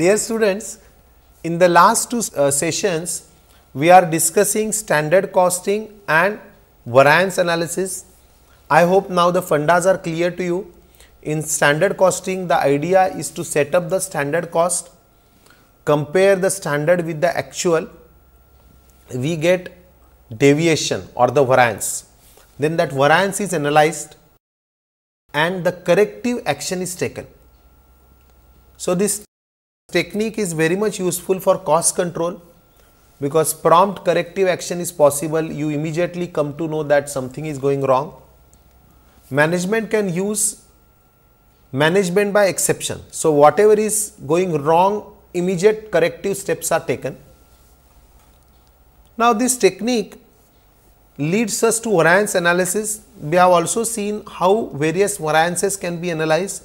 Dear students, in the last two uh, sessions, we are discussing standard costing and variance analysis. I hope now the fundas are clear to you. In standard costing, the idea is to set up the standard cost, compare the standard with the actual, we get deviation or the variance. Then that variance is analyzed and the corrective action is taken. So, this Technique is very much useful for cost control because prompt corrective action is possible. You immediately come to know that something is going wrong. Management can use management by exception. So, whatever is going wrong, immediate corrective steps are taken. Now, this technique leads us to variance analysis. We have also seen how various variances can be analyzed.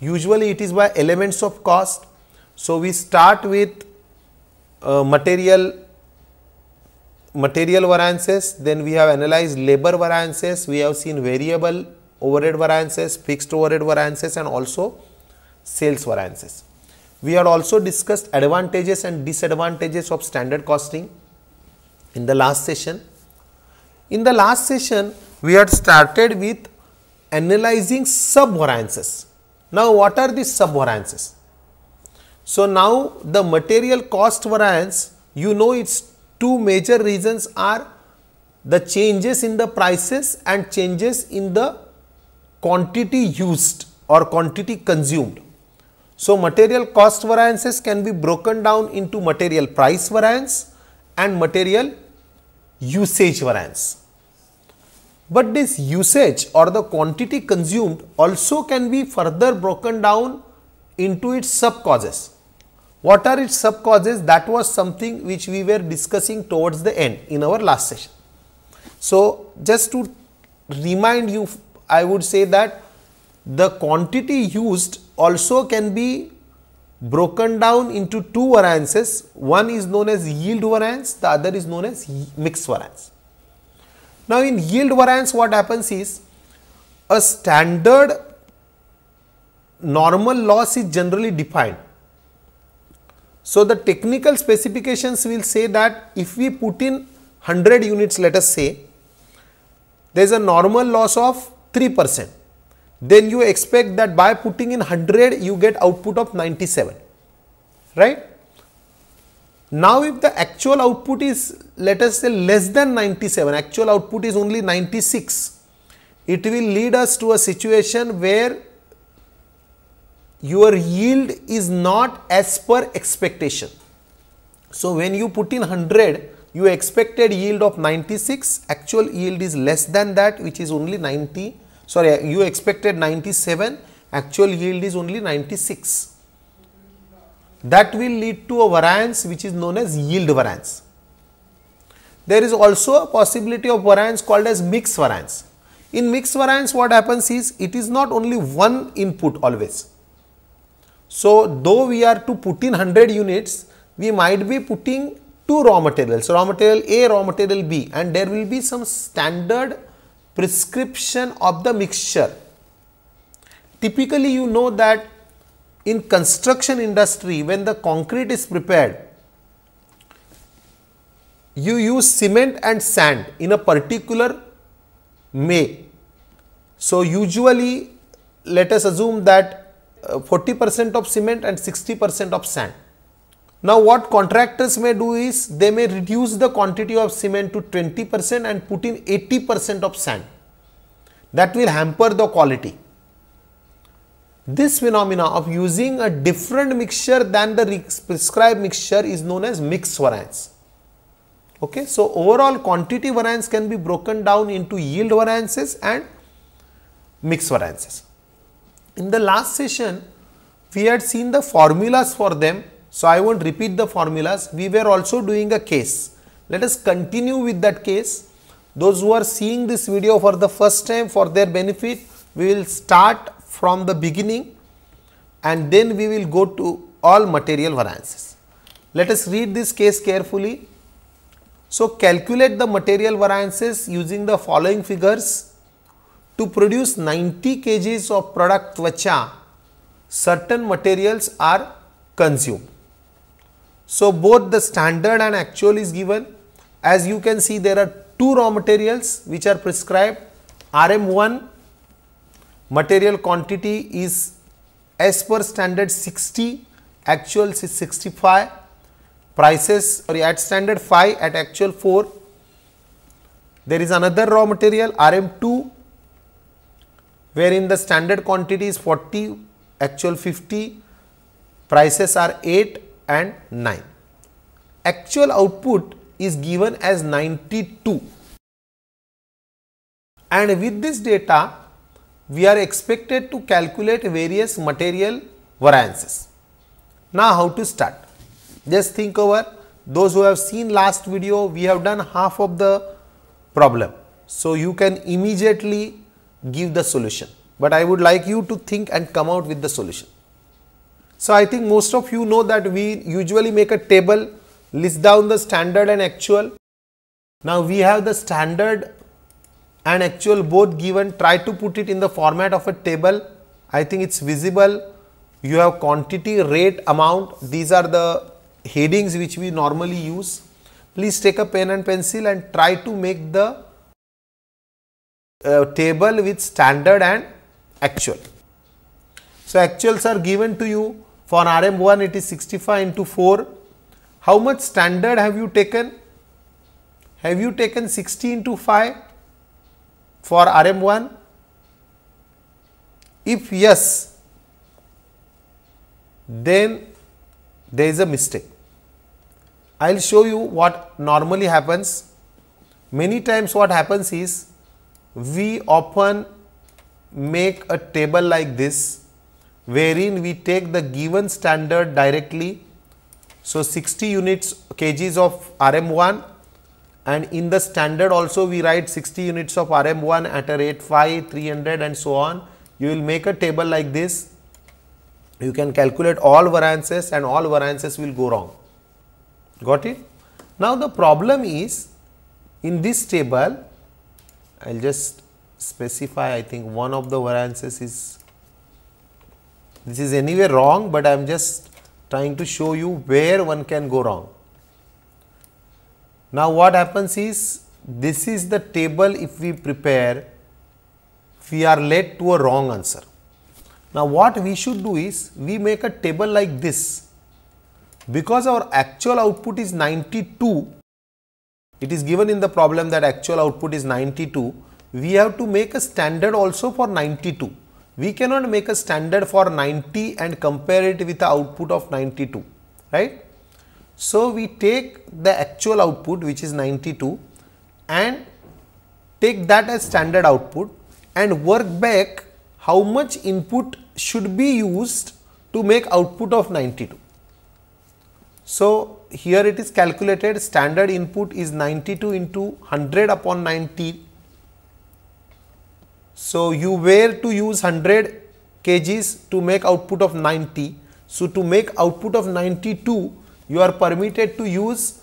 Usually, it is by elements of cost so, we start with uh, material material variances, then we have analyzed labor variances, we have seen variable overhead variances, fixed overhead variances and also sales variances. We had also discussed advantages and disadvantages of standard costing in the last session. In the last session, we had started with analyzing sub variances. Now, what are the sub variances? So now the material cost variance, you know its two major reasons are the changes in the prices and changes in the quantity used or quantity consumed. So material cost variances can be broken down into material price variance and material usage variance. But this usage or the quantity consumed also can be further broken down into its sub causes. What are its sub-causes? That was something which we were discussing towards the end in our last session. So, just to remind you, I would say that the quantity used also can be broken down into two variances. One is known as yield variance, the other is known as mix variance. Now, in yield variance, what happens is a standard normal loss is generally defined so, the technical specifications will say that if we put in 100 units let us say, there is a normal loss of 3 percent, then you expect that by putting in 100 you get output of 97, right. Now, if the actual output is let us say less than 97, actual output is only 96, it will lead us to a situation where your yield is not as per expectation. So when you put in 100, you expected yield of 96, actual yield is less than that which is only 90, sorry you expected 97, actual yield is only 96. That will lead to a variance which is known as yield variance. There is also a possibility of variance called as mix variance. In mix variance what happens is it is not only one input always so, though we are to put in 100 units, we might be putting two raw materials, raw material A, raw material B and there will be some standard prescription of the mixture. Typically, you know that in construction industry when the concrete is prepared, you use cement and sand in a particular way. So, usually let us assume that 40% of cement and 60% of sand. Now, what contractors may do is they may reduce the quantity of cement to 20% and put in 80% of sand. That will hamper the quality. This phenomena of using a different mixture than the prescribed mixture is known as mixed variance. Okay, so overall quantity variance can be broken down into yield variances and mixed variances. In the last session, we had seen the formulas for them. So, I won't repeat the formulas. We were also doing a case. Let us continue with that case. Those who are seeing this video for the first time for their benefit, we will start from the beginning and then we will go to all material variances. Let us read this case carefully. So, calculate the material variances using the following figures to produce 90 kgs of product tvacha, certain materials are consumed. So, both the standard and actual is given. As you can see, there are two raw materials which are prescribed. RM1 material quantity is as per standard 60, actual is 65, prices sorry, at standard 5, at actual 4. There is another raw material RM2 wherein the standard quantity is 40, actual 50, prices are 8 and 9. Actual output is given as 92 and with this data we are expected to calculate various material variances. Now how to start? Just think over those who have seen last video we have done half of the problem. So you can immediately give the solution, but I would like you to think and come out with the solution. So I think most of you know that we usually make a table, list down the standard and actual. Now we have the standard and actual both given, try to put it in the format of a table. I think it's visible. You have quantity, rate, amount. These are the headings which we normally use. Please take a pen and pencil and try to make the uh, table with standard and actual. So, actuals are given to you for RM1 it is 65 into 4. How much standard have you taken? Have you taken 60 into 5 for RM1? If yes, then there is a mistake. I will show you what normally happens. Many times what happens is we often make a table like this wherein we take the given standard directly. So, 60 units kgs of RM1 and in the standard also we write 60 units of RM1 at a rate 5, 300 and so on. You will make a table like this. You can calculate all variances and all variances will go wrong. Got it? Now, the problem is in this table I'll just specify I think one of the variances is this is anyway wrong, but I am just trying to show you where one can go wrong. Now, what happens is this is the table if we prepare we are led to a wrong answer. Now, what we should do is we make a table like this because our actual output is 92 it is given in the problem that actual output is 92 we have to make a standard also for 92 we cannot make a standard for 90 and compare it with the output of 92 right so we take the actual output which is 92 and take that as standard output and work back how much input should be used to make output of 92 so, here it is calculated standard input is 92 into 100 upon 90. So, you were to use 100 kgs to make output of 90. So, to make output of 92, you are permitted to use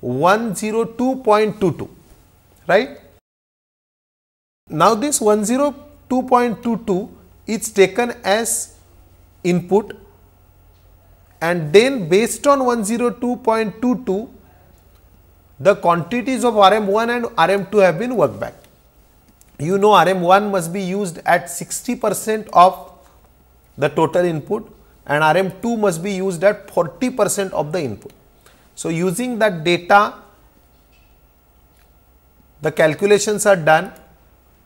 102.22, right? Now, this 102.22 is taken as input and then based on 102.22 the quantities of RM1 and RM2 have been worked back. You know RM1 must be used at 60 percent of the total input and RM2 must be used at 40 percent of the input. So, using that data the calculations are done.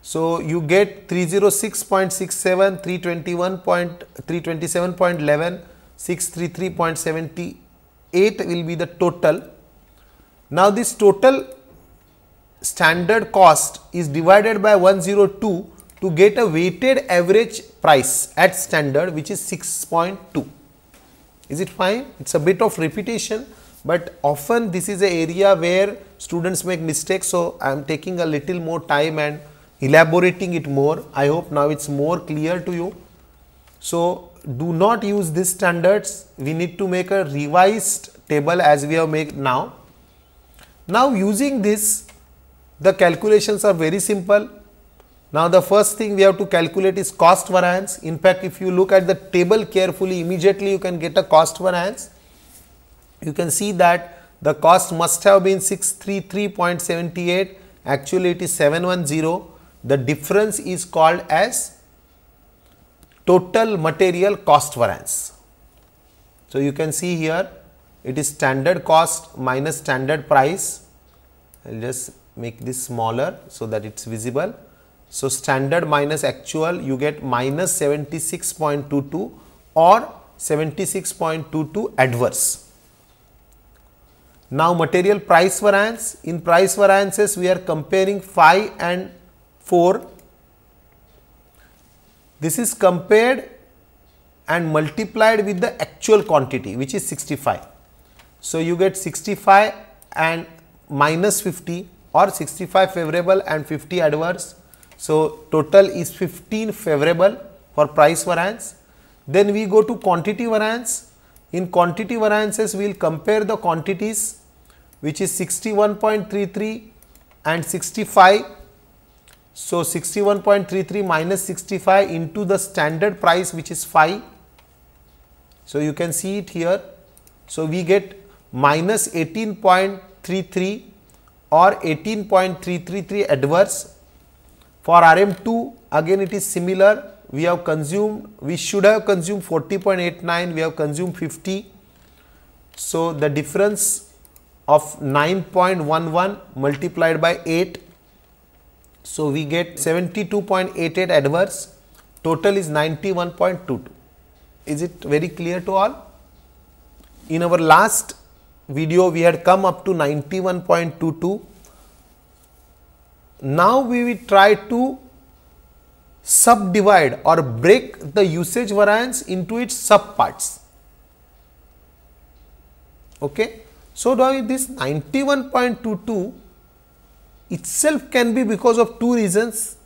So, you get 306.67, 321.327.11 633.78 will be the total. Now, this total standard cost is divided by 102 to get a weighted average price at standard which is 6.2. Is it fine? It is a bit of repetition, but often this is a area where students make mistakes. So, I am taking a little more time and elaborating it more. I hope now it is more clear to you. So, do not use these standards, we need to make a revised table as we have made now. Now using this, the calculations are very simple. Now the first thing we have to calculate is cost variance. In fact, if you look at the table carefully, immediately you can get a cost variance. You can see that the cost must have been 633.78, actually it is 710. The difference is called as total material cost variance. So, you can see here it is standard cost minus standard price. I will just make this smaller so that it is visible. So, standard minus actual you get minus 76.22 or 76.22 adverse. Now, material price variance in price variances we are comparing 5 and 4 this is compared and multiplied with the actual quantity which is 65. So, you get 65 and minus 50 or 65 favorable and 50 adverse. So, total is 15 favorable for price variance. Then we go to quantity variance. In quantity variances, we will compare the quantities which is 61.33 and 65 so 61.33 minus 65 into the standard price which is 5. So you can see it here. So we get minus 18.33 or 18.333 adverse. For RM2 again it is similar we have consumed we should have consumed 40.89 we have consumed 50. So the difference of 9.11 multiplied by 8 so we get 72.88 adverse, total is 91.22. Is it very clear to all? In our last video we had come up to 91.22. Now we will try to subdivide or break the usage variance into its subparts. Okay. So, now this 91.22 itself can be because of two reasons.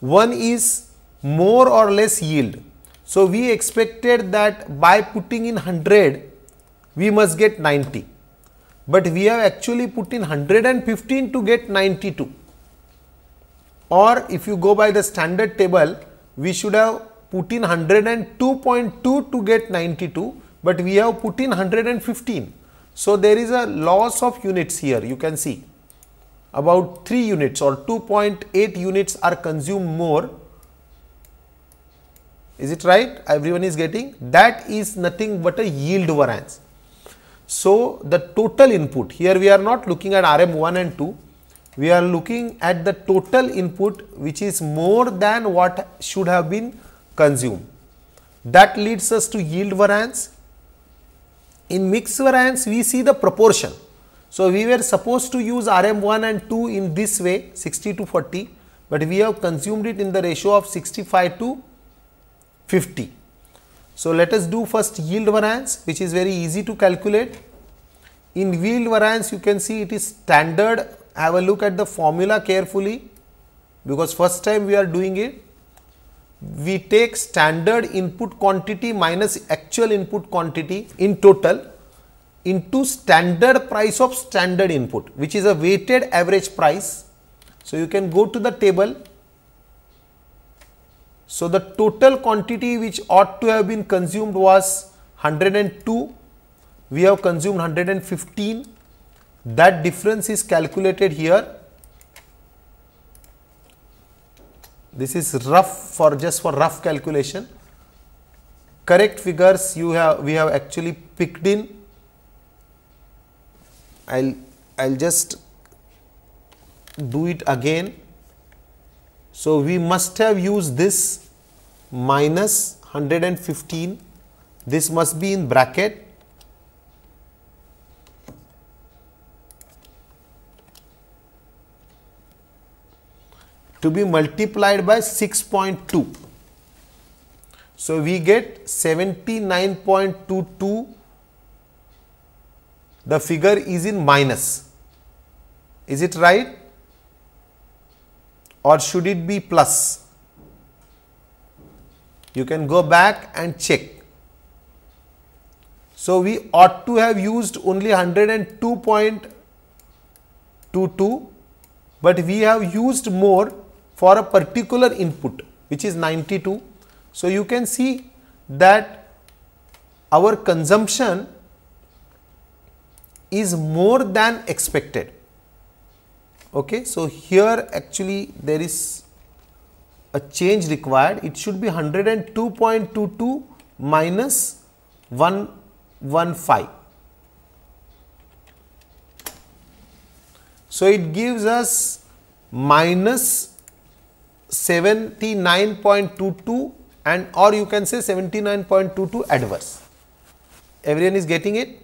One is more or less yield. So, we expected that by putting in 100, we must get 90, but we have actually put in 115 to get 92 or if you go by the standard table, we should have put in 102.2 to get 92, but we have put in 115. So, there is a loss of units here you can see about 3 units or 2.8 units are consumed more. Is it right? Everyone is getting that is nothing but a yield variance. So, the total input here we are not looking at RM1 and 2, we are looking at the total input which is more than what should have been consumed. That leads us to yield variance. In mix variance, we see the proportion so, we were supposed to use RM1 and 2 in this way 60 to 40, but we have consumed it in the ratio of 65 to 50. So, let us do first yield variance which is very easy to calculate. In yield variance you can see it is standard have a look at the formula carefully because first time we are doing it. We take standard input quantity minus actual input quantity in total into standard price of standard input which is a weighted average price. So, you can go to the table. So, the total quantity which ought to have been consumed was 102, we have consumed 115 that difference is calculated here. This is rough for just for rough calculation. Correct figures you have we have actually picked in I'll I'll just do it again. So we must have used this minus 115. This must be in bracket. to be multiplied by 6.2. So, we get 79.22 the figure is in minus. Is it right? Or should it be plus? You can go back and check. So, we ought to have used only 102.22, but we have used more for a particular input which is 92. So, you can see that our consumption is more than expected. Okay. So, here actually there is a change required it should be 102.22 minus 115. So, it gives us minus 79.22 and or you can say 79.22 adverse. Everyone is getting it?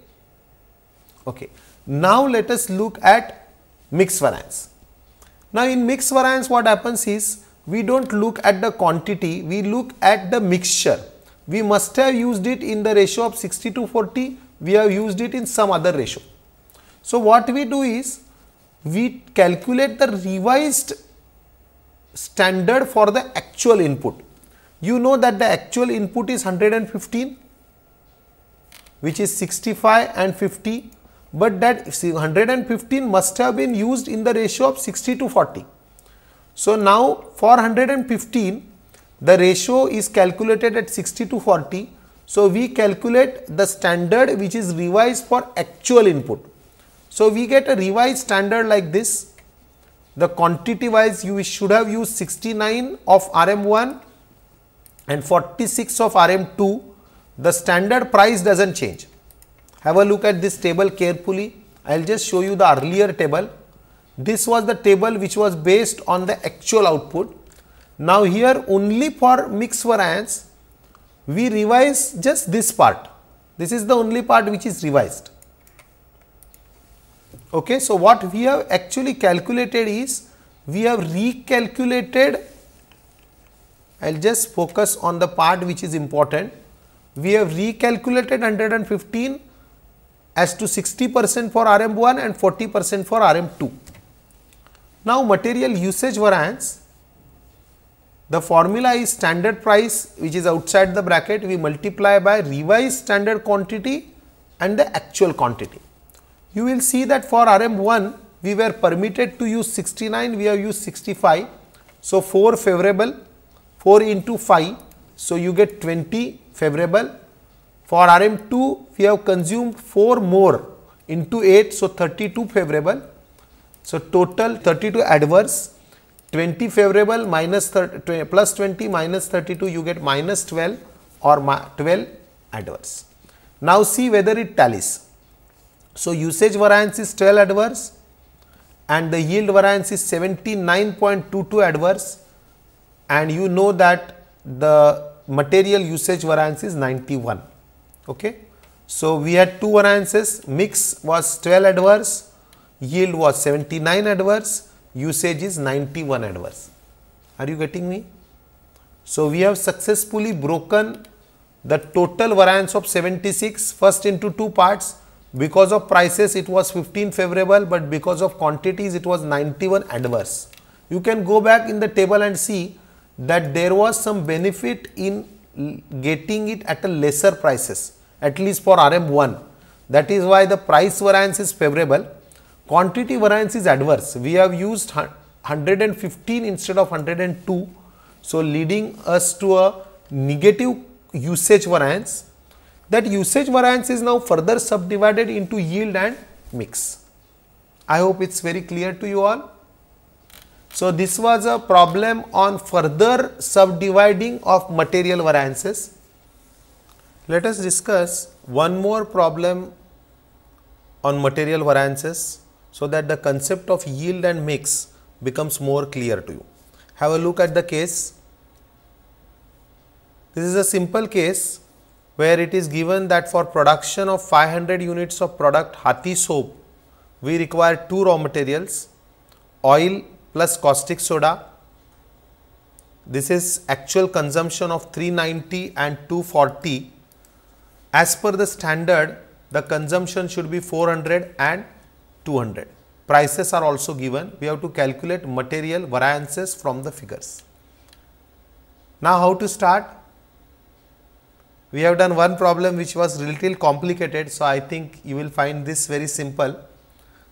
Okay. Now let us look at mixed variance. Now in mixed variance what happens is we don't look at the quantity, we look at the mixture. We must have used it in the ratio of 60 to 40, we have used it in some other ratio. So what we do is we calculate the revised standard for the actual input. You know that the actual input is 115 which is 65 and 50 but that 115 must have been used in the ratio of 60 to 40. So, now for 115 the ratio is calculated at 60 to 40. So, we calculate the standard which is revised for actual input. So, we get a revised standard like this. The quantity wise you should have used 69 of RM1 and 46 of RM2. The standard price does not change. Have a look at this table carefully. I will just show you the earlier table. This was the table which was based on the actual output. Now here only for mixed variance, we revise just this part. This is the only part which is revised. Okay, so what we have actually calculated is, we have recalculated, I will just focus on the part which is important. We have recalculated 115 as to 60% for RM1 and 40% for RM2. Now, material usage variance, the formula is standard price which is outside the bracket we multiply by revised standard quantity and the actual quantity. You will see that for RM1 we were permitted to use 69 we have used 65. So, 4 favorable 4 into 5. So, you get 20 favorable for RM2, we have consumed 4 more into 8, so 32 favorable. So, total 32 adverse, 20 favorable minus 30, plus 20 minus 32, you get minus 12 or 12 adverse. Now, see whether it tallies. So, usage variance is 12 adverse and the yield variance is 79.22 adverse and you know that the material usage variance is 91. Okay. So, we had two variances mix was 12 adverse, yield was 79 adverse, usage is 91 adverse. Are you getting me? So, we have successfully broken the total variance of 76 first into two parts because of prices it was 15 favorable but because of quantities it was 91 adverse. You can go back in the table and see that there was some benefit in getting it at a lesser prices at least for RM1. That is why the price variance is favorable. Quantity variance is adverse. We have used 115 instead of 102. So, leading us to a negative usage variance. That usage variance is now further subdivided into yield and mix. I hope it is very clear to you all. So this was a problem on further subdividing of material variances. Let us discuss one more problem on material variances so that the concept of yield and mix becomes more clear to you. Have a look at the case. This is a simple case where it is given that for production of 500 units of product Hathi soap, we require two raw materials, oil plus caustic soda. This is actual consumption of 390 and 240. As per the standard, the consumption should be 400 and 200. Prices are also given. We have to calculate material variances from the figures. Now, how to start? We have done one problem which was little complicated. So, I think you will find this very simple.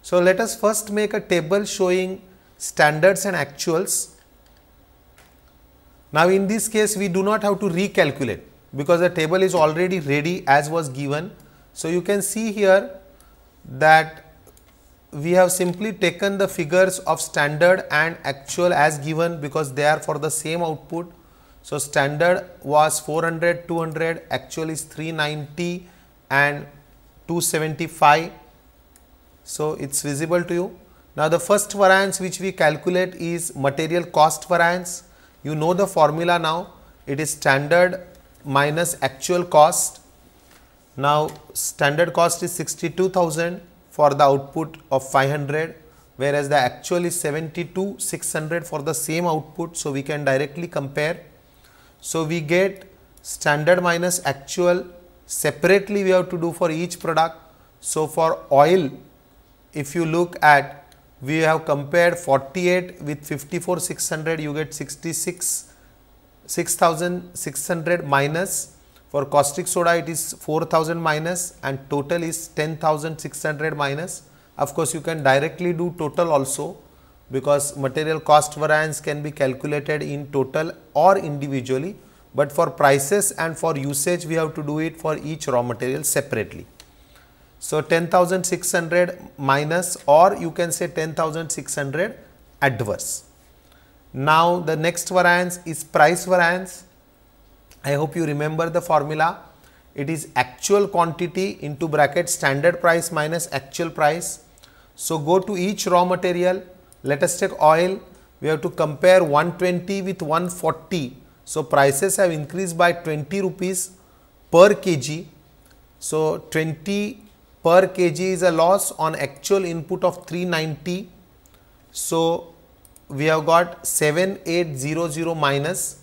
So, let us first make a table showing standards and actuals. Now, in this case we do not have to recalculate because the table is already ready as was given. So, you can see here that we have simply taken the figures of standard and actual as given because they are for the same output. So, standard was 400, 200, actual is 390 and 275. So, it is visible to you. Now the first variance which we calculate is material cost variance. You know the formula now. It is standard minus actual cost. Now standard cost is 62,000 for the output of 500 whereas the actual is 72 600 for the same output. So we can directly compare. So we get standard minus actual separately we have to do for each product. So for oil if you look at we have compared 48 with 54 600 you get 66 6600 minus for caustic soda it is 4000 minus and total is 10600 minus of course you can directly do total also because material cost variance can be calculated in total or individually but for prices and for usage we have to do it for each raw material separately so 10,600 minus or you can say 10,600 adverse. Now the next variance is price variance. I hope you remember the formula. It is actual quantity into bracket standard price minus actual price. So go to each raw material. Let us take oil. We have to compare 120 with 140. So prices have increased by 20 rupees per kg. So 20 per kg is a loss on actual input of 390. So, we have got 7800 minus.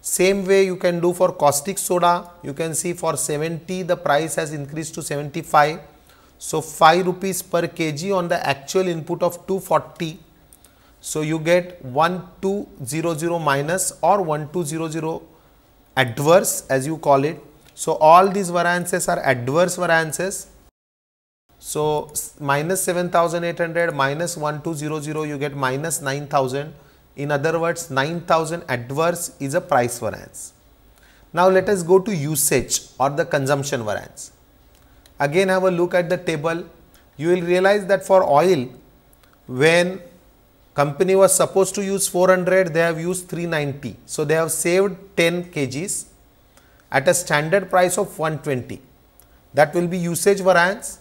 Same way you can do for caustic soda. You can see for 70 the price has increased to 75. So, 5 rupees per kg on the actual input of 240. So, you get 1200 minus or 1200 adverse as you call it. So, all these variances are adverse variances so minus 7800 minus 1200 you get minus 9000. In other words 9000 adverse is a price variance. Now let us go to usage or the consumption variance. Again have a look at the table. You will realize that for oil when company was supposed to use 400 they have used 390. So they have saved 10 kgs at a standard price of 120. That will be usage variance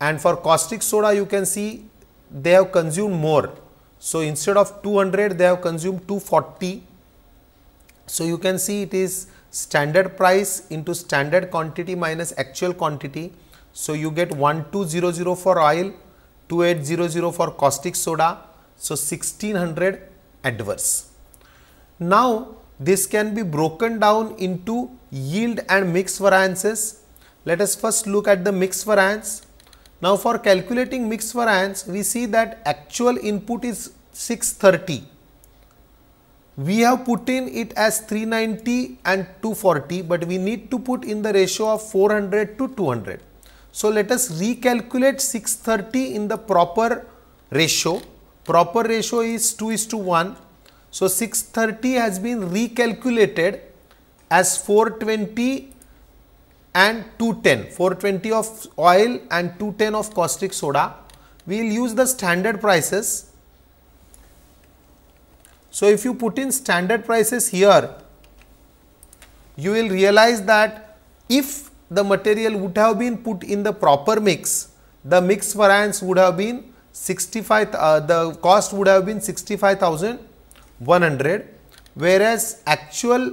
and for caustic soda you can see they have consumed more. So, instead of 200 they have consumed 240. So, you can see it is standard price into standard quantity minus actual quantity. So, you get 1200 for oil, 2800 for caustic soda. So, 1600 adverse. Now, this can be broken down into yield and mix variances. Let us first look at the mix variance. Now for calculating mix variance, we see that actual input is 630. We have put in it as 390 and 240, but we need to put in the ratio of 400 to 200. So let us recalculate 630 in the proper ratio. Proper ratio is 2 is to 1. So 630 has been recalculated as 420 and 210, 420 of oil and 210 of caustic soda. We will use the standard prices. So, if you put in standard prices here, you will realize that if the material would have been put in the proper mix, the mix variance would have been 65, uh, the cost would have been 65,100 whereas actual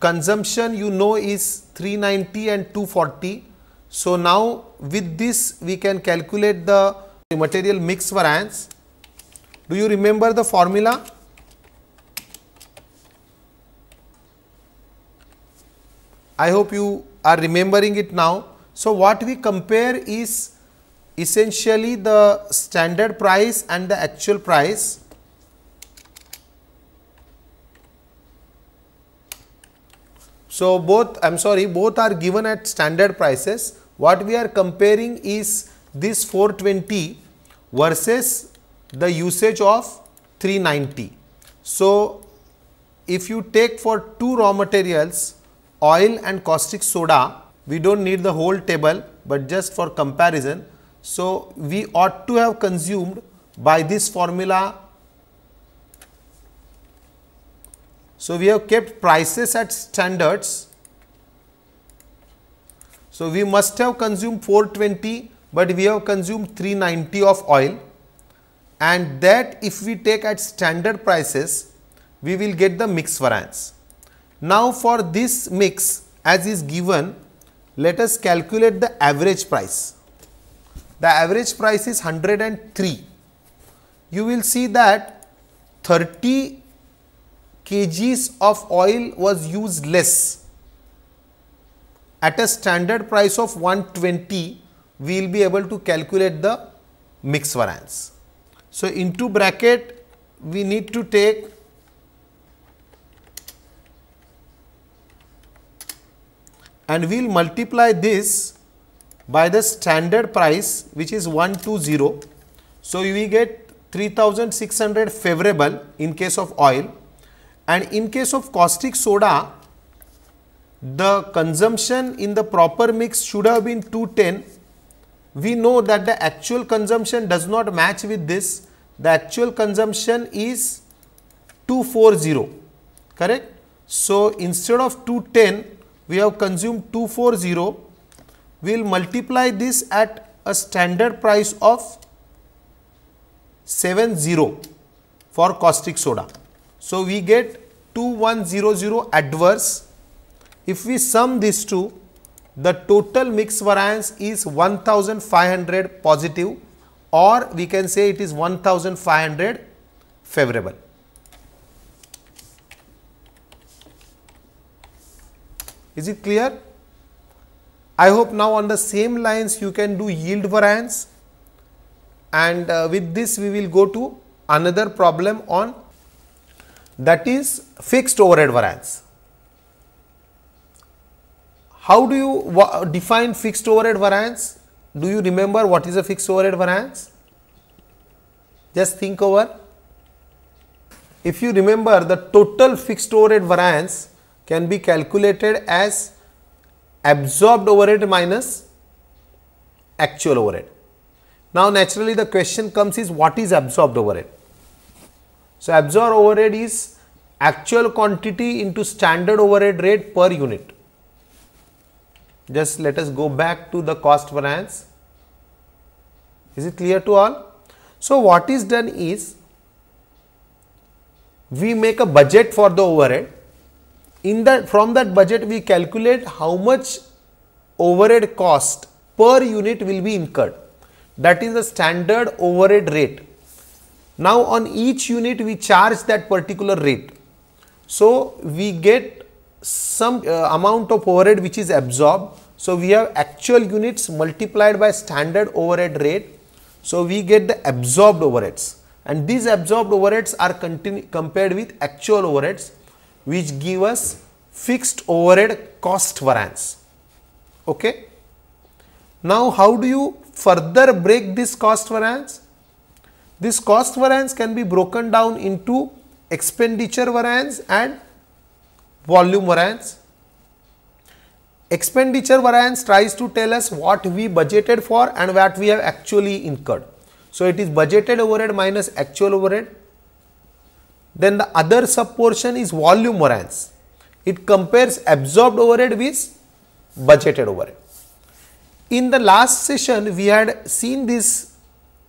consumption you know is 390 and 240. So now with this we can calculate the material mix variance. Do you remember the formula? I hope you are remembering it now. So what we compare is essentially the standard price and the actual price. So both, I'm sorry, both are given at standard prices. What we are comparing is this 420 versus the usage of 390. So if you take for two raw materials, oil and caustic soda, we don't need the whole table, but just for comparison. So we ought to have consumed by this formula So, we have kept prices at standards. So, we must have consumed 420, but we have consumed 390 of oil and that if we take at standard prices, we will get the mix variance. Now, for this mix as is given, let us calculate the average price. The average price is 103. You will see that 30 kgs of oil was used less. At a standard price of 120, we will be able to calculate the mix variance. So, into bracket, we need to take and we will multiply this by the standard price which is 120. So, we get 3600 favorable in case of oil and in case of caustic soda, the consumption in the proper mix should have been 210. We know that the actual consumption does not match with this. The actual consumption is 240, correct? So, instead of 210, we have consumed 240. We will multiply this at a standard price of 70 for caustic soda. So, we get 2100 adverse. If we sum these two, the total mix variance is 1500 positive or we can say it is 1500 favorable. Is it clear? I hope now on the same lines you can do yield variance and uh, with this we will go to another problem on that is fixed overhead variance. How do you define fixed overhead variance? Do you remember what is a fixed overhead variance? Just think over. If you remember the total fixed overhead variance can be calculated as absorbed overhead minus actual overhead. Now, naturally the question comes is what is absorbed overhead? So, absorbed overhead is actual quantity into standard overhead rate per unit. Just let us go back to the cost variance. Is it clear to all? So, what is done is we make a budget for the overhead. In that from that budget we calculate how much overhead cost per unit will be incurred. That is the standard overhead rate. Now on each unit we charge that particular rate. So we get some uh, amount of overhead which is absorbed. So we have actual units multiplied by standard overhead rate. So we get the absorbed overheads and these absorbed overheads are compared with actual overheads which give us fixed overhead cost variance. Okay. Now how do you further break this cost variance? This cost variance can be broken down into expenditure variance and volume variance. Expenditure variance tries to tell us what we budgeted for and what we have actually incurred. So, it is budgeted overhead minus actual overhead. Then the other sub portion is volume variance. It compares absorbed overhead with budgeted overhead. In the last session, we had seen this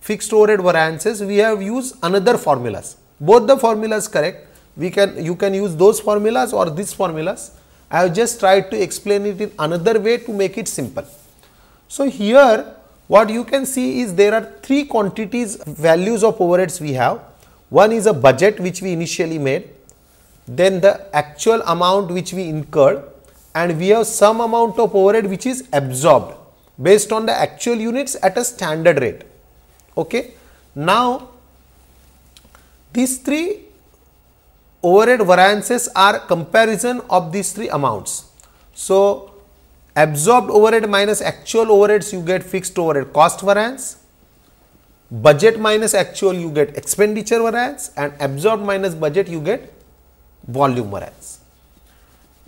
fixed overhead variances, we have used another formulas. Both the formulas correct. We can you can use those formulas or these formulas. I have just tried to explain it in another way to make it simple. So here what you can see is there are three quantities values of overheads we have. One is a budget which we initially made, then the actual amount which we incurred and we have some amount of overhead which is absorbed based on the actual units at a standard rate. Okay. Now, these three overhead variances are comparison of these three amounts. So, absorbed overhead minus actual overheads you get fixed overhead cost variance, budget minus actual you get expenditure variance and absorbed minus budget you get volume variance.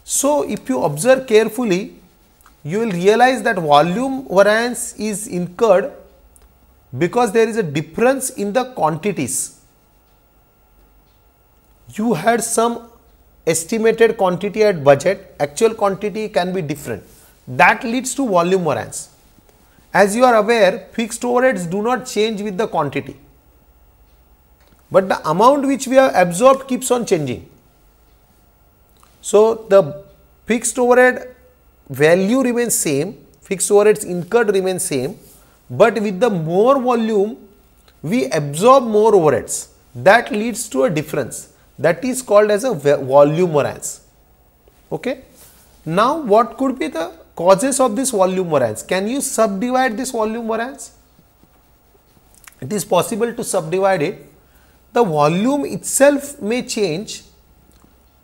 So, if you observe carefully you will realize that volume variance is incurred because there is a difference in the quantities. You had some estimated quantity at budget, actual quantity can be different. That leads to volume variance. As you are aware, fixed overheads do not change with the quantity, but the amount which we have absorbed keeps on changing. So, the fixed overhead value remains same, fixed overheads incurred remain same, but with the more volume, we absorb more overheads. That leads to a difference that is called as a volume variance. Okay. Now, what could be the causes of this volume variance? Can you subdivide this volume variance? It is possible to subdivide it. The volume itself may change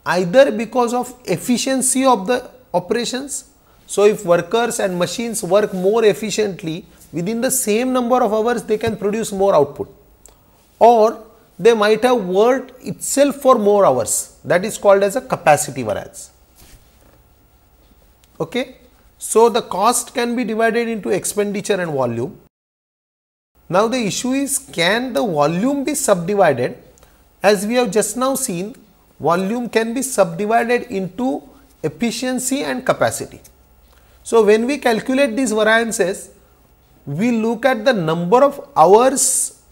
either because of efficiency of the operations. So, if workers and machines work more efficiently, within the same number of hours they can produce more output or they might have worked itself for more hours that is called as a capacity variance. Okay? So, the cost can be divided into expenditure and volume. Now, the issue is can the volume be subdivided as we have just now seen volume can be subdivided into efficiency and capacity. So, when we calculate these variances we look at the number of hours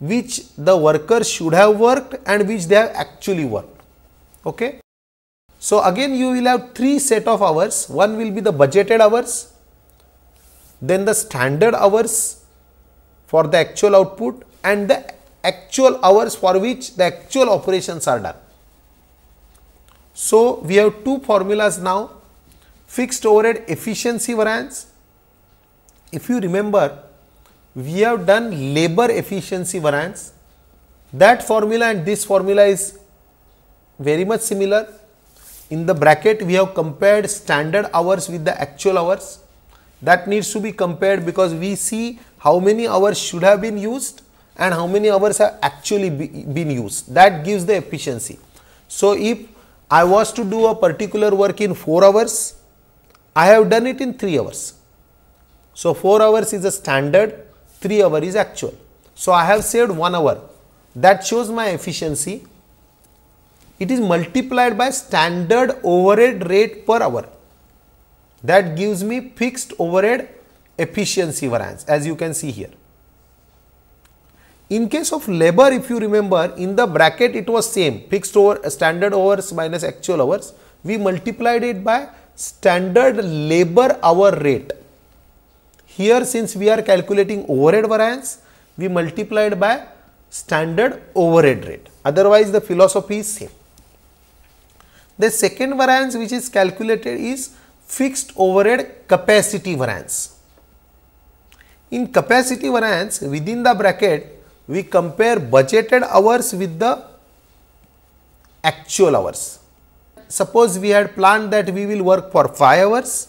which the worker should have worked and which they have actually worked. Okay. So, again you will have three set of hours, one will be the budgeted hours, then the standard hours for the actual output and the actual hours for which the actual operations are done. So, we have two formulas now, fixed overhead efficiency variance if you remember, we have done labor efficiency variance. That formula and this formula is very much similar. In the bracket, we have compared standard hours with the actual hours. That needs to be compared because we see how many hours should have been used and how many hours have actually be, been used. That gives the efficiency. So, if I was to do a particular work in 4 hours, I have done it in 3 hours. So, 4 hours is a standard, 3 hour is actual. So, I have saved 1 hour. That shows my efficiency. It is multiplied by standard overhead rate per hour. That gives me fixed overhead efficiency variance as you can see here. In case of labor, if you remember, in the bracket it was same fixed over standard hours minus actual hours. We multiplied it by standard labor hour rate here since we are calculating overhead variance, we multiplied by standard overhead rate. Otherwise, the philosophy is same. The second variance which is calculated is fixed overhead capacity variance. In capacity variance within the bracket, we compare budgeted hours with the actual hours. Suppose we had planned that we will work for 5 hours,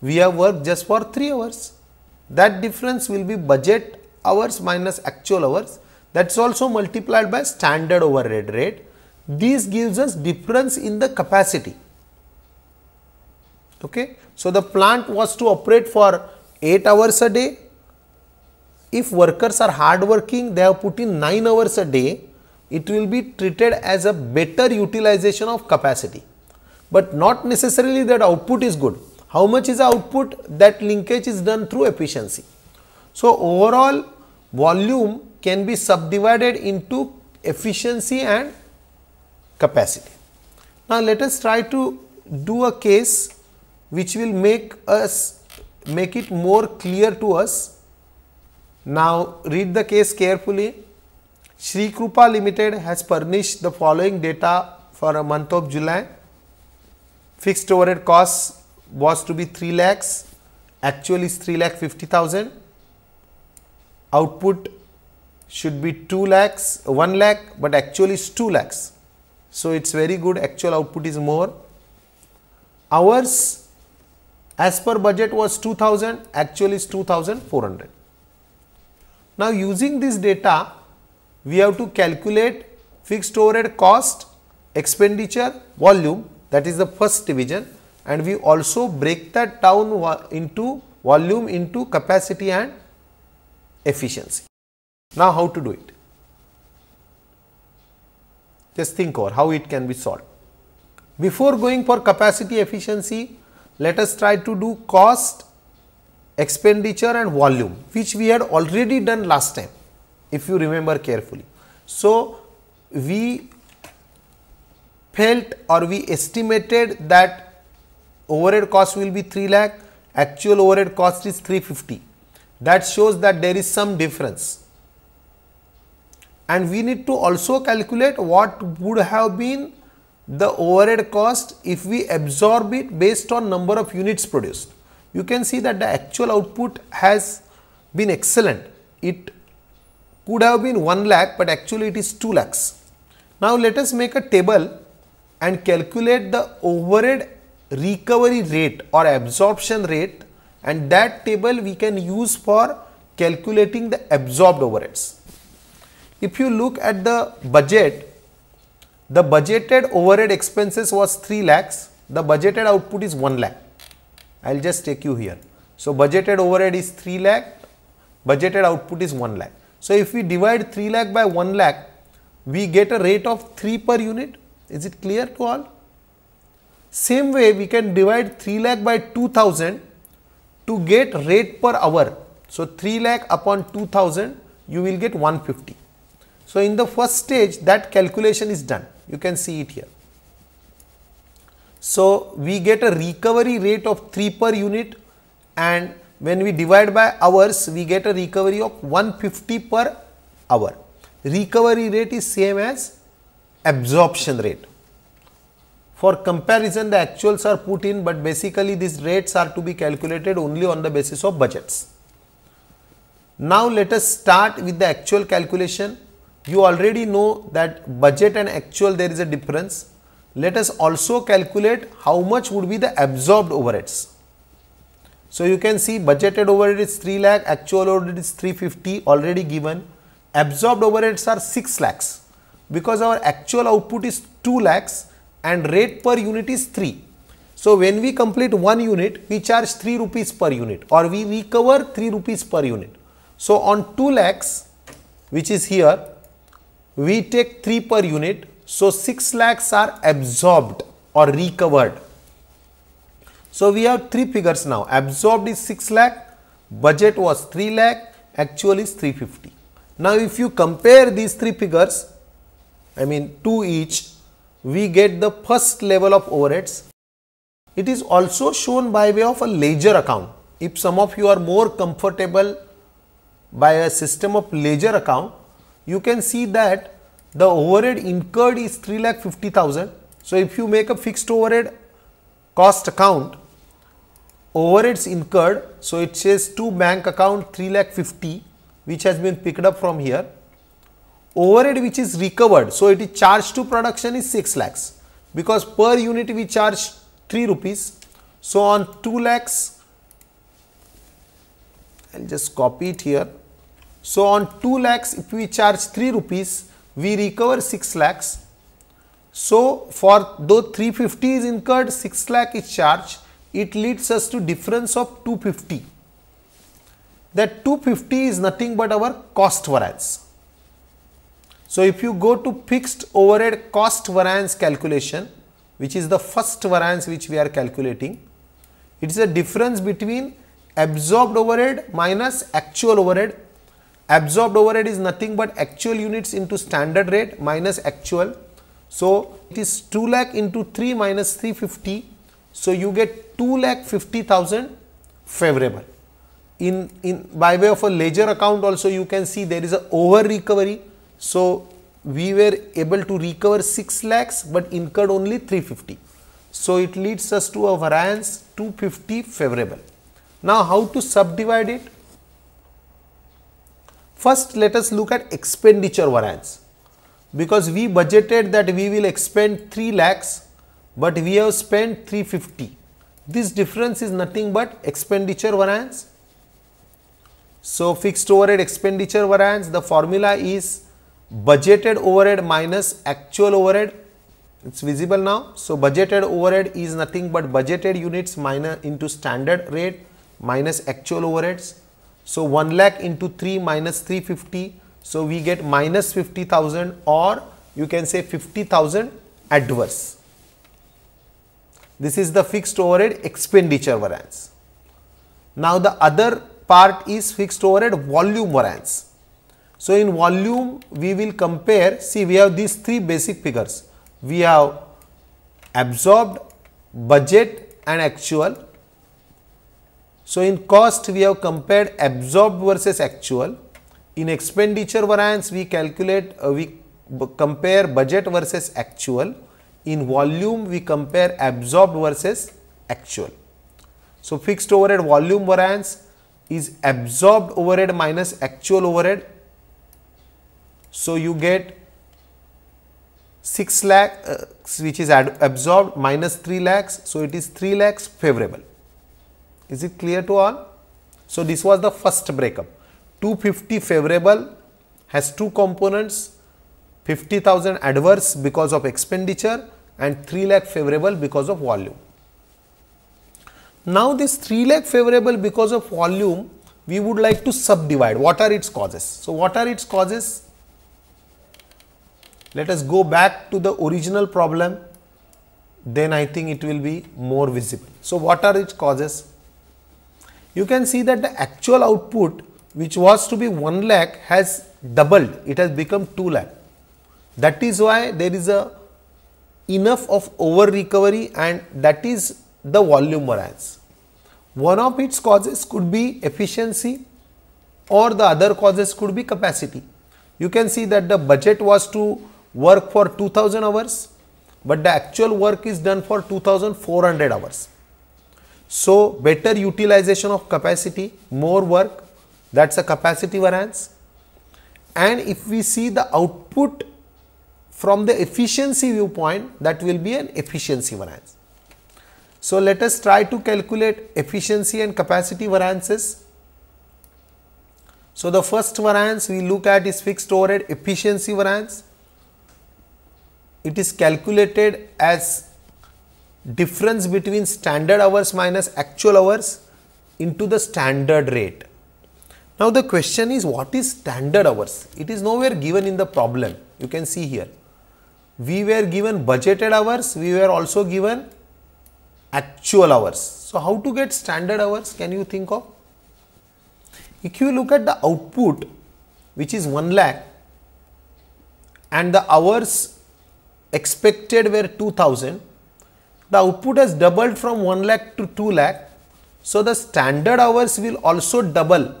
we have worked just for 3 hours that difference will be budget hours minus actual hours that is also multiplied by standard overhead rate. This gives us difference in the capacity. Okay. So, the plant was to operate for 8 hours a day. If workers are hard working, they have put in 9 hours a day, it will be treated as a better utilization of capacity, but not necessarily that output is good how much is output that linkage is done through efficiency. So, overall volume can be subdivided into efficiency and capacity. Now, let us try to do a case which will make us make it more clear to us. Now, read the case carefully. Sri Krupa Limited has furnished the following data for a month of July. Fixed overhead costs was to be 3 lakhs, actually is 3 lakh 50,000. Output should be 2 lakhs, 1 lakh, but actually is 2 lakhs. So, it is very good actual output is more. Hours as per budget was 2000, actually is 2400. Now, using this data, we have to calculate fixed overhead cost, expenditure, volume that is the first division and we also break that down into volume into capacity and efficiency. Now, how to do it? Just think over how it can be solved. Before going for capacity efficiency, let us try to do cost, expenditure and volume which we had already done last time if you remember carefully. So, we felt or we estimated that overhead cost will be 3 lakh, actual overhead cost is 350. That shows that there is some difference. And we need to also calculate what would have been the overhead cost if we absorb it based on number of units produced. You can see that the actual output has been excellent. It could have been 1 lakh, but actually it is 2 lakhs. Now, let us make a table and calculate the overhead recovery rate or absorption rate and that table we can use for calculating the absorbed overheads. If you look at the budget, the budgeted overhead expenses was 3 lakhs, the budgeted output is 1 lakh. I will just take you here. So, budgeted overhead is 3 lakh, budgeted output is 1 lakh. So, if we divide 3 lakh by 1 lakh, we get a rate of 3 per unit. Is it clear to all? Same way we can divide 3 lakh by 2000 to get rate per hour. So 3 lakh upon 2000 you will get 150. So in the first stage that calculation is done. You can see it here. So we get a recovery rate of 3 per unit and when we divide by hours we get a recovery of 150 per hour. Recovery rate is same as absorption rate. For comparison, the actuals are put in, but basically these rates are to be calculated only on the basis of budgets. Now, let us start with the actual calculation. You already know that budget and actual there is a difference. Let us also calculate how much would be the absorbed overheads. So, you can see budgeted overhead is 3 lakh, actual overhead is 350 already given. Absorbed overheads are 6 lakhs because our actual output is 2 lakhs and rate per unit is 3. So, when we complete one unit, we charge 3 rupees per unit or we recover 3 rupees per unit. So, on 2 lakhs, which is here, we take 3 per unit. So, 6 lakhs are absorbed or recovered. So, we have 3 figures now. Absorbed is 6 lakh, budget was 3 lakh, actual is 350. Now, if you compare these 3 figures, I mean 2 each we get the first level of overheads. It is also shown by way of a ledger account. If some of you are more comfortable by a system of ledger account, you can see that the overhead incurred is 3,50,000. So, if you make a fixed overhead cost account, overheads incurred. So, it says to bank account 3,50,000 which has been picked up from here overhead which is recovered so it is charged to production is 6 lakhs because per unit we charge 3 rupees so on 2 lakhs I'll just copy it here so on 2 lakhs if we charge 3 rupees we recover 6 lakhs so for though 350 is incurred 6 lakh is charged it leads us to difference of 250 that 250 is nothing but our cost variance so, if you go to fixed overhead cost variance calculation, which is the first variance which we are calculating, it is a difference between absorbed overhead minus actual overhead. Absorbed overhead is nothing but actual units into standard rate minus actual. So, it is 2 lakh into 3 minus 350. So, you get 2 lakh 50,000 favorable. In, in by way of a ledger account also you can see there is a over recovery so we were able to recover 6 lakhs but incurred only 350. So it leads us to a variance 250 favorable. Now how to subdivide it? First let us look at expenditure variance because we budgeted that we will expend 3 lakhs but we have spent 350. This difference is nothing but expenditure variance. So fixed overhead expenditure variance the formula is budgeted overhead minus actual overhead it's visible now so budgeted overhead is nothing but budgeted units minus into standard rate minus actual overheads so 1 lakh into 3 minus 350 so we get minus 50000 or you can say 50000 adverse this is the fixed overhead expenditure variance now the other part is fixed overhead volume variance so, in volume we will compare see we have these three basic figures. We have absorbed, budget and actual. So, in cost we have compared absorbed versus actual. In expenditure variance we calculate uh, we compare budget versus actual. In volume we compare absorbed versus actual. So, fixed overhead volume variance is absorbed overhead minus actual overhead so, you get 6 lakh uh, which is absorbed minus 3 lakhs. So, it is 3 lakhs favorable. Is it clear to all? So, this was the first breakup 250 favorable has two components 50,000 adverse because of expenditure and 3 lakh favorable because of volume. Now, this 3 lakh favorable because of volume we would like to subdivide what are its causes. So, what are its causes? Let us go back to the original problem, then I think it will be more visible. So, what are its causes? You can see that the actual output which was to be 1 lakh has doubled, it has become 2 lakh. That is why there is a enough of over recovery and that is the volume variance. One of its causes could be efficiency or the other causes could be capacity. You can see that the budget was to work for 2000 hours, but the actual work is done for 2400 hours. So, better utilization of capacity, more work that is a capacity variance and if we see the output from the efficiency viewpoint that will be an efficiency variance. So, let us try to calculate efficiency and capacity variances. So, the first variance we look at is fixed overhead efficiency variance it is calculated as difference between standard hours minus actual hours into the standard rate. Now the question is what is standard hours? It is nowhere given in the problem. You can see here. We were given budgeted hours, we were also given actual hours. So how to get standard hours can you think of? If you look at the output which is 1 lakh and the hours expected were 2000, the output has doubled from 1 lakh to 2 lakh. So, the standard hours will also double.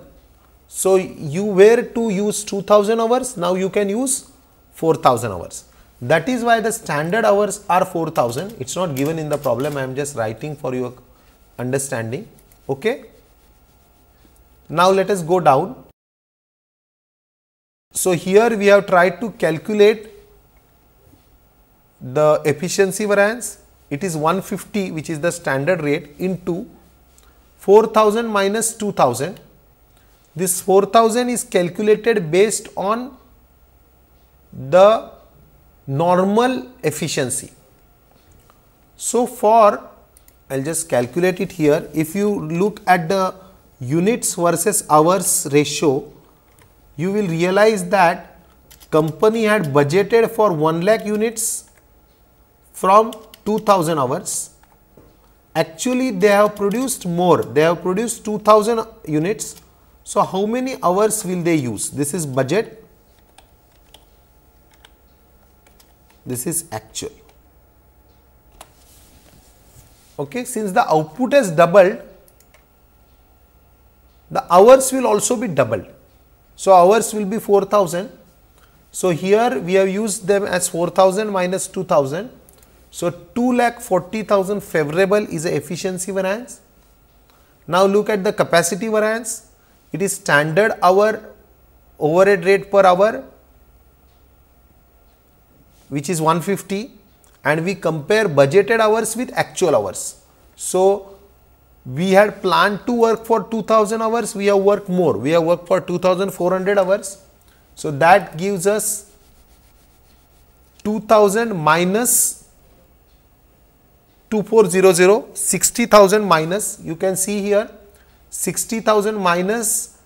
So, you were to use 2000 hours, now you can use 4000 hours. That is why the standard hours are 4000. It is not given in the problem, I am just writing for your understanding. Okay. Now, let us go down. So, here we have tried to calculate the efficiency variance, it is 150 which is the standard rate into 4000 minus 2000. This 4000 is calculated based on the normal efficiency. So, for I will just calculate it here if you look at the units versus hours ratio you will realize that company had budgeted for 1 lakh units from 2000 hours. Actually, they have produced more. They have produced 2000 units. So, how many hours will they use? This is budget. This is actual. Okay, since the output has doubled, the hours will also be doubled. So, hours will be 4000. So, here we have used them as 4000 minus 2000 so, 2,40,000 favorable is a efficiency variance. Now, look at the capacity variance. It is standard hour overhead rate per hour which is 150 and we compare budgeted hours with actual hours. So, we had planned to work for 2000 hours, we have worked more, we have worked for 2400 hours. So, that gives us 2000 minus 2400 60,000 minus you can see here 60,000 minus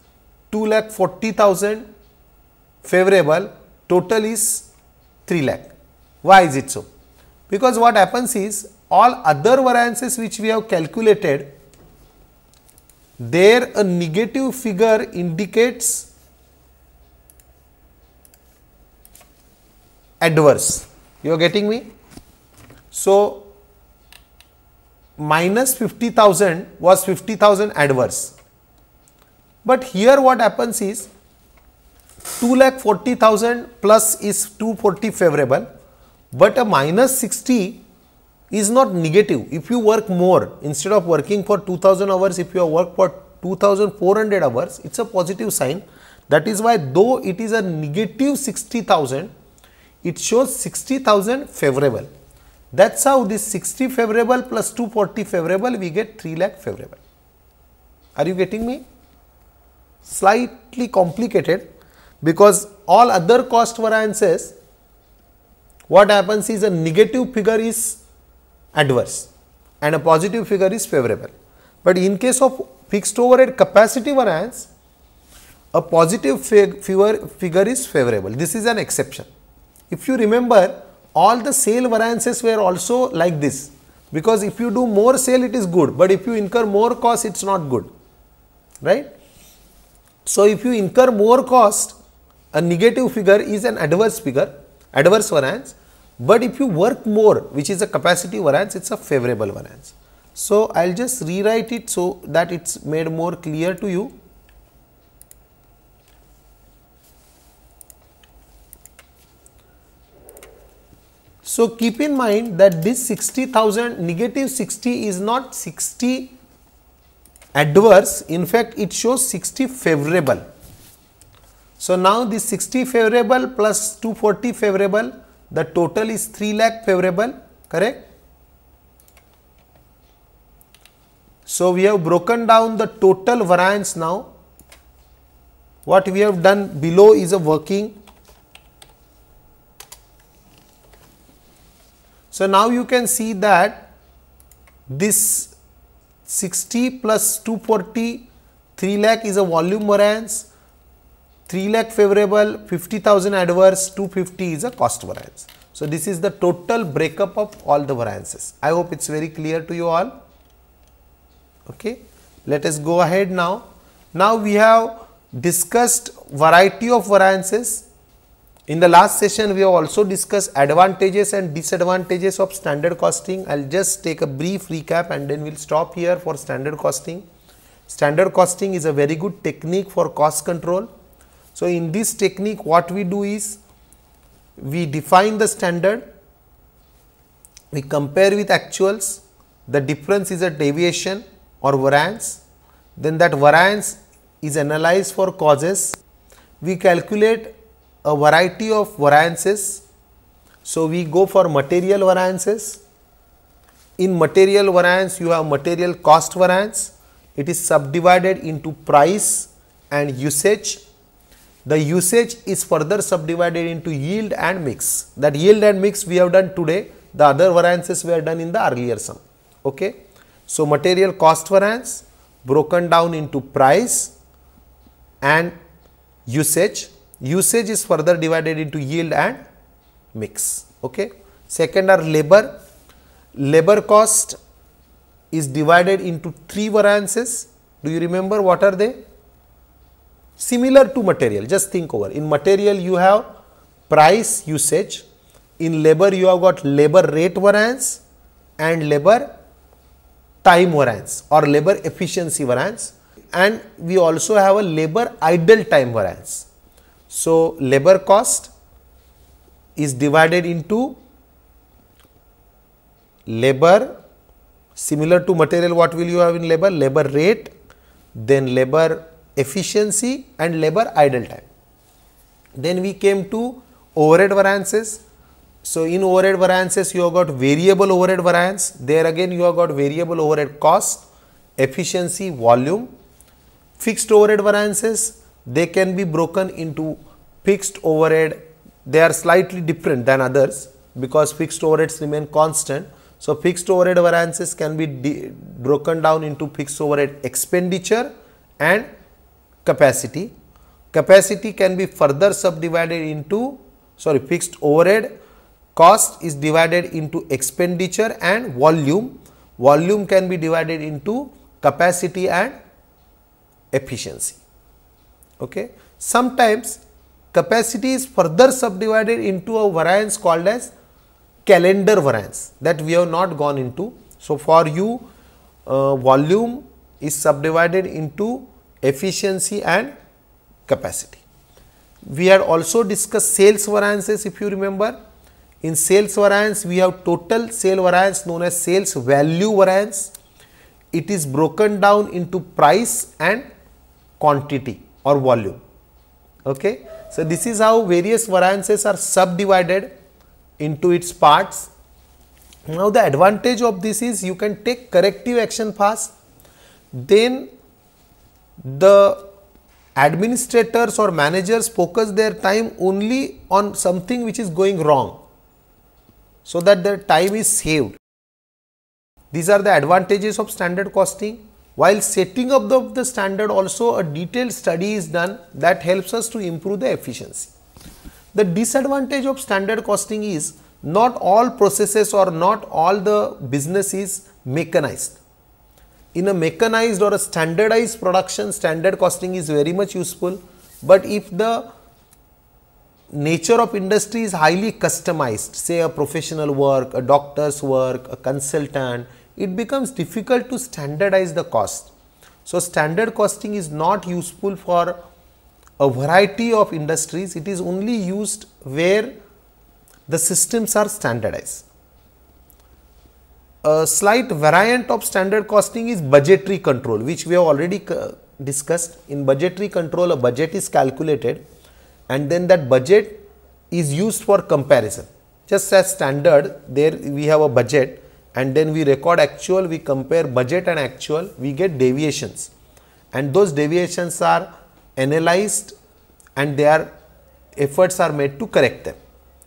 2 lakh 40,000 favorable total is 3 lakh. Why is it so? Because what happens is all other variances which we have calculated there a negative figure indicates adverse. You are getting me? So, minus 50,000 was 50,000 adverse. But here what happens is 2,40,000 plus is 240 favorable, but a minus 60 is not negative. If you work more, instead of working for 2000 hours, if you have worked for 2400 hours, it is a positive sign. That is why though it is a negative 60,000, it shows 60,000 favorable. That's how this 60 favorable plus 240 favorable, we get 3 lakh favorable. Are you getting me? Slightly complicated because all other cost variances, what happens is a negative figure is adverse and a positive figure is favorable. But in case of fixed overhead capacity variance, a positive figure is favorable. This is an exception. If you remember, all the sale variances were also like this because if you do more sale it is good but if you incur more cost it's not good right so if you incur more cost a negative figure is an adverse figure adverse variance but if you work more which is a capacity variance it's a favorable variance so i'll just rewrite it so that it's made more clear to you So keep in mind that this 60,000 negative 60 is not 60 adverse in fact it shows 60 favorable. So now this 60 favorable plus 240 favorable the total is 3 lakh favorable correct. So we have broken down the total variance now what we have done below is a working So, now you can see that this 60 plus 240 3 lakh is a volume variance, 3 lakh favorable, 50,000 adverse, 250 is a cost variance. So, this is the total breakup of all the variances. I hope it is very clear to you all. Okay. Let us go ahead now. Now, we have discussed variety of variances in the last session, we have also discussed advantages and disadvantages of standard costing. I will just take a brief recap and then we will stop here for standard costing. Standard costing is a very good technique for cost control. So, in this technique what we do is, we define the standard, we compare with actuals, the difference is a deviation or variance, then that variance is analyzed for causes. We calculate a variety of variances. So, we go for material variances. In material variance, you have material cost variance. It is subdivided into price and usage. The usage is further subdivided into yield and mix. That yield and mix we have done today. The other variances were done in the earlier sum. Okay. So, material cost variance broken down into price and usage usage is further divided into yield and mix. Okay. Second are labor. Labor cost is divided into three variances. Do you remember what are they? Similar to material, just think over. In material, you have price usage. In labor, you have got labor rate variance and labor time variance or labor efficiency variance and we also have a labor idle time variance so, labor cost is divided into labor similar to material what will you have in labor labor rate then labor efficiency and labor idle time then we came to overhead variances so, in overhead variances you have got variable overhead variance, there again you have got variable overhead cost, efficiency, volume. Fixed overhead variances, they can be broken into fixed overhead they are slightly different than others because fixed overheads remain constant. So, fixed overhead variances can be broken down into fixed overhead expenditure and capacity. Capacity can be further subdivided into sorry fixed overhead cost is divided into expenditure and volume. Volume can be divided into capacity and efficiency. Okay. Sometimes capacity is further subdivided into a variance called as calendar variance that we have not gone into. So, for you uh, volume is subdivided into efficiency and capacity. We had also discussed sales variances if you remember. In sales variance, we have total sale variance known as sales value variance. It is broken down into price and quantity or volume. Okay. So, this is how various variances are subdivided into its parts. Now, the advantage of this is you can take corrective action fast, then the administrators or managers focus their time only on something which is going wrong, so that their time is saved. These are the advantages of standard costing. While setting up the, the standard also a detailed study is done that helps us to improve the efficiency. The disadvantage of standard costing is not all processes or not all the business is mechanized. In a mechanized or a standardized production, standard costing is very much useful, but if the nature of industry is highly customized, say a professional work, a doctor's work, a consultant, it becomes difficult to standardize the cost. So, standard costing is not useful for a variety of industries, it is only used where the systems are standardized. A slight variant of standard costing is budgetary control, which we have already discussed. In budgetary control, a budget is calculated and then that budget is used for comparison. Just as standard, there we have a budget and then we record actual, we compare budget and actual, we get deviations. And those deviations are analyzed and their efforts are made to correct them.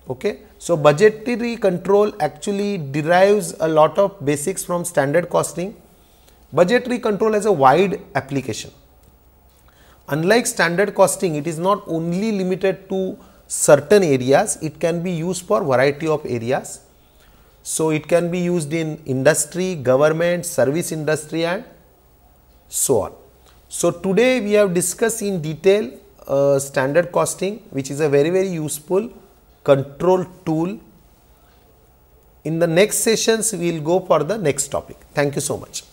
Okay. So, budgetary control actually derives a lot of basics from standard costing. Budgetary control has a wide application. Unlike standard costing, it is not only limited to certain areas, it can be used for variety of areas so, it can be used in industry, government, service industry and so on. So, today we have discussed in detail uh, standard costing which is a very very useful control tool. In the next sessions we will go for the next topic. Thank you so much.